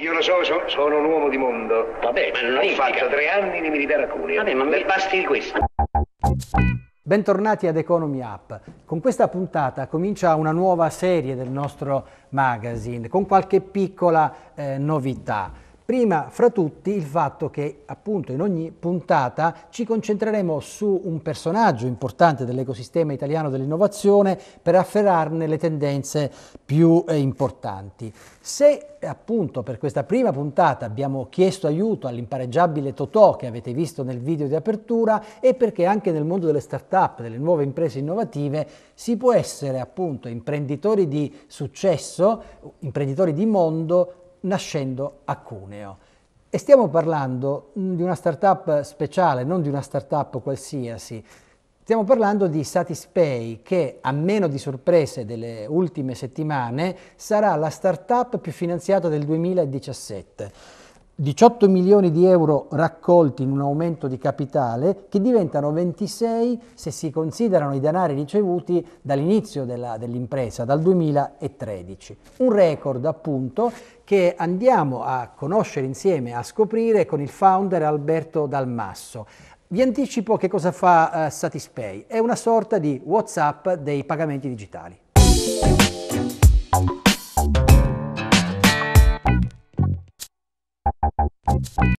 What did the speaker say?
Io lo so, so, sono un uomo di mondo. Vabbè, ma non Ho indica. fatto tre anni di militare a Cuneo. Vabbè, ma mi basti di questo. Bentornati ad Economy Up. Con questa puntata comincia una nuova serie del nostro magazine con qualche piccola eh, novità. Prima fra tutti il fatto che appunto in ogni puntata ci concentreremo su un personaggio importante dell'ecosistema italiano dell'innovazione per afferrarne le tendenze più eh, importanti. Se appunto per questa prima puntata abbiamo chiesto aiuto all'impareggiabile Totò che avete visto nel video di apertura è perché anche nel mondo delle start-up, delle nuove imprese innovative, si può essere appunto imprenditori di successo, imprenditori di mondo nascendo a Cuneo. E stiamo parlando mm, di una startup speciale, non di una startup qualsiasi. Stiamo parlando di Satispay che, a meno di sorprese delle ultime settimane, sarà la startup più finanziata del 2017. 18 milioni di euro raccolti in un aumento di capitale che diventano 26 se si considerano i denari ricevuti dall'inizio dell'impresa, dal 2013. Un record appunto che andiamo a conoscere insieme, a scoprire con il founder Alberto Dalmasso. Vi anticipo che cosa fa uh, Satispay, è una sorta di Whatsapp dei pagamenti digitali.